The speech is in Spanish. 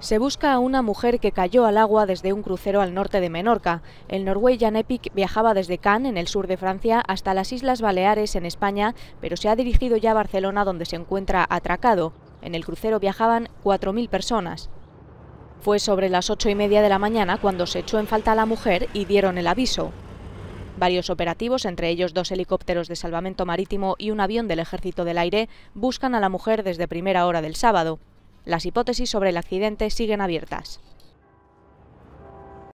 Se busca a una mujer que cayó al agua desde un crucero al norte de Menorca. El Norwegian Epic viajaba desde Cannes, en el sur de Francia, hasta las Islas Baleares, en España, pero se ha dirigido ya a Barcelona, donde se encuentra atracado. En el crucero viajaban 4.000 personas. Fue sobre las 8 y media de la mañana cuando se echó en falta a la mujer y dieron el aviso. Varios operativos, entre ellos dos helicópteros de salvamento marítimo y un avión del Ejército del Aire, buscan a la mujer desde primera hora del sábado. Las hipótesis sobre el accidente siguen abiertas.